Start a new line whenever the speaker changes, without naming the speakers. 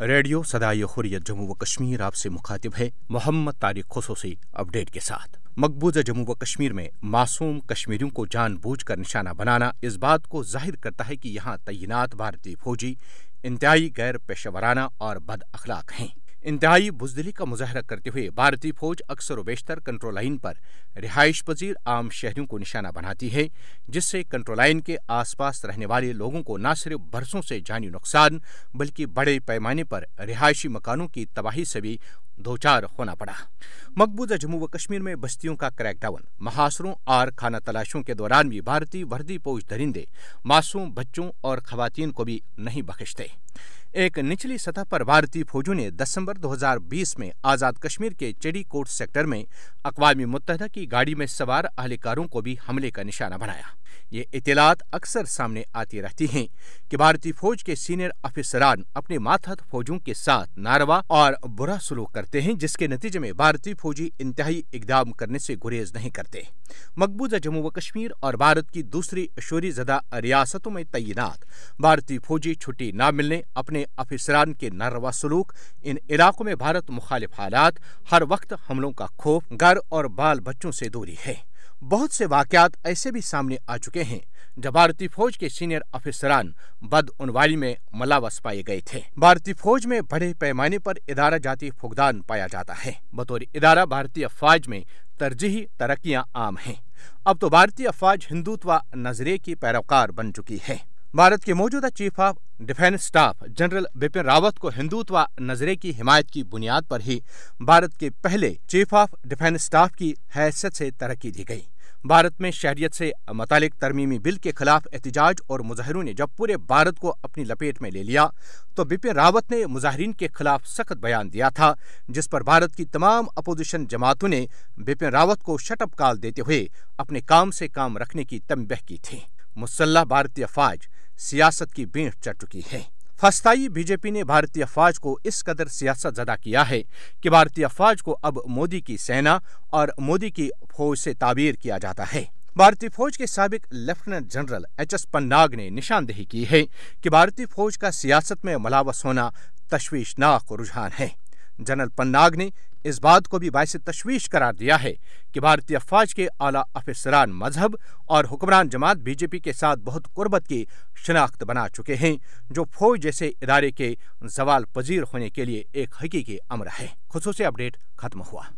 radio सदाई हुरियत जम्मू व कश्मीर आपसे मुखातिब है मोहम्मद तारिक खसूसी अपडेट के साथ मकबूजा जम्मू व कश्मीर में मासूम कश्मीरियों को जान बूझ कर निशाना बनाना इस बात को जाहिर करता है कि यहाँ तैनात भारतीय फौजी इंतहाई गैर पेशेवराना और बद अखलाक हैं इंतहाई बुजदली का मुजाहरा करते हुए भारतीय फौज अक्सर वेशतर कंट्रोल लाइन पर रिहाइश पजीर आम शहरों को निशाना बनाती है जिससे कंट्रोल लाइन के आसपास रहने वाले लोगों को न सिर्फ बरसों से जानी नुकसान बल्कि बड़े पैमाने पर रिहायशी मकानों की तबाही से भी दो चार होना पड़ा मकबूजा जम्मू व कश्मीर में बस्तियों का क्रैकडाउन महासरों और खाना तलाशों के दौरान भी भारतीय वर्दी पोष दरिंदे मासूम बच्चों और खवतान को भी नहीं बखिशते एक निचली सतह पर भारतीय फौजों ने दिसंबर 2020 में आज़ाद कश्मीर के चेडी कोट सेक्टर में अकवा मुतहदा की गाड़ी में सवार अहलकारों को भी हमले का निशाना बनाया ये इतलात अक्सर सामने आती रहती हैं कि भारतीय फौज के सीनियर अफिसरान अपने माथहत फौजों के साथ नारवा और बुरा सलूक करते हैं जिसके नतीजे में भारतीय फौजी इंतहाई इकदाम करने से गुरेज नहीं करते मकबूजा जम्मू व कश्मीर और भारत की दूसरी शोरी जदा रियासतों में तैनात भारतीय फौजी छुट्टी न मिलने अपने अफिसरान के नारवा सलूक इन इलाकों में भारत मुखालिफ हालात हर वक्त हमलों का खोफ घर और बाल बच्चों से दूरी है बहुत से वाकयात ऐसे भी सामने आ चुके हैं जब भारतीय फौज के सीनियर अफसरान बदउनवारी में मलावस पाए गए थे भारतीय फौज में बड़े पैमाने पर इदारा जाती फुकदान पाया जाता है बतौर इदारा भारतीय अफ़वाज़ में तरजीही तरक्कियां आम हैं अब तो भारतीय अफवाज़ हिंदुत्व नज़रे की पैरोकार बन चुकी है भारत के मौजूदा chief of defence staff general Bipin Rawat को हिंदुत्व नजरे की हिमायत की बुनियाद पर ही भारत के पहले चीफ ऑफ डिफेंस स्टाफ की हैसियत से तरक्की दी गई भारत में शहरियत से मुतल तरमीमी बिल के खिलाफ एहतजाज और मुजाहरों ने जब पूरे भारत को अपनी लपेट में ले लिया तो बिपिन रावत ने मुजाहरीन के खिलाफ सख्त बयान दिया था जिस पर भारत की तमाम अपोजिशन जमातों ने बिपिन रावत को शटअप काल देते हुए अपने काम से काम रखने की तमबह की थी मुसल्ला भारतीय फौज सियासत की बेंट चढ़ चुकी है फस्ताई बीजेपी ने भारतीय फौज को इस कदर सियासत जदा किया है कि भारतीय फौज को अब मोदी की सेना और मोदी की फौज से ताबीर किया जाता है भारतीय फौज के सबक lieutenant general H S Pannag ने निशानदेही की है कि भारतीय फौज का सियासत में मलावस होना तश्वीशनाक रुझान है जनरल पन्नाग ने इस बात को भी बायस तश्वीश करार दिया है कि भारतीय अफवाज के आला अफिसरान मजहब और हुक्मरान जमात बीजेपी के साथ बहुत कुर्बत की शनाख्त बना चुके हैं जो फौज जैसे इदारे के जवाल पजीर होने के लिए एक हकीकी अमर है खसूस अपडेट खत्म हुआ